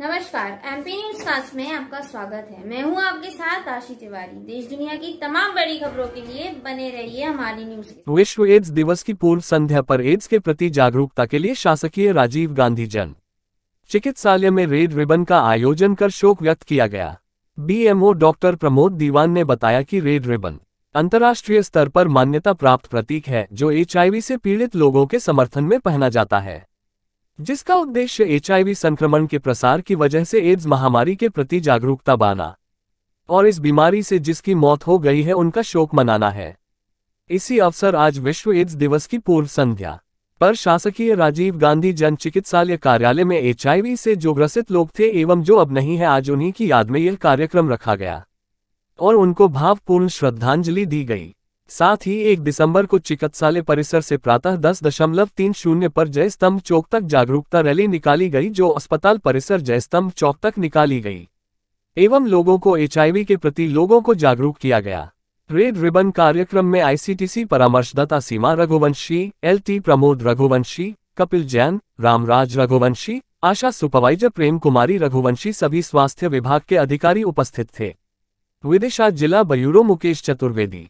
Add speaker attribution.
Speaker 1: नमस्कार MP news cast में आपका स्वागत है मैं हूं आपके साथ आशी तिवारी देश दुनिया की तमाम बड़ी खबरों के लिए बने रहिए हमारी न्यूज
Speaker 2: विश्व एड्स दिवस की पूर्व संध्या पर एड्स के प्रति जागरूकता के लिए शासकीय राजीव गांधी जन चिकित्सालय में रेड रिबन का आयोजन कर शोक व्यक्त किया गया बीएमओ डॉक्टर प्रमोद दीवान ने बताया कि रेड रिबन अंतर्राष्ट्रीय स्तर पर मान्यता प्राप्त प्रतीक है जो एचआईवी से पीड़ित लोगों के समर्थन में पहना जाता है जिसका उद्देश्य एचआईवी संक्रमण के प्रसार की वजह से एड्स महामारी के प्रति जागरूकता बाना और इस बीमारी से जिसकी मौत हो गई है उनका शोक मनाना है इसी अवसर आज विश्व एड्स दिवस की पूर्व संध्या पर शासकीय राजीव गांधी जन चिकित्सालय कार्यालय में एचआईवी से जो ग्रसित लोग थे एवं जो अब नहीं है आज उन्हीं की याद में यह कार्यक्रम रखा गया और उनको भावपूर्ण श्रद्धांजलि दी गई साथ ही 1 दिसंबर को चिकित्सालय परिसर से प्रातः दस दशमलव तीन शून्य पर जयस्तंभ चौक तक जागरूकता रैली निकाली गई जो अस्पताल परिसर जय स्तंभ चौक तक निकाली गई एवं लोगों को एचआईवी के प्रति लोगों को जागरूक किया गया रेड रिबन कार्यक्रम में आईसीटीसी परामर्शदाता सीमा रघुवंशी एलटी प्रमोद रघुवंशी कपिल जैन रामराज रघुवंशी आशा सुपरवाइजर प्रेम कुमारी रघुवंशी सभी स्वास्थ्य विभाग के अधिकारी उपस्थित थे विदिशा जिला
Speaker 1: बयूरो मुकेश चतुर्वेदी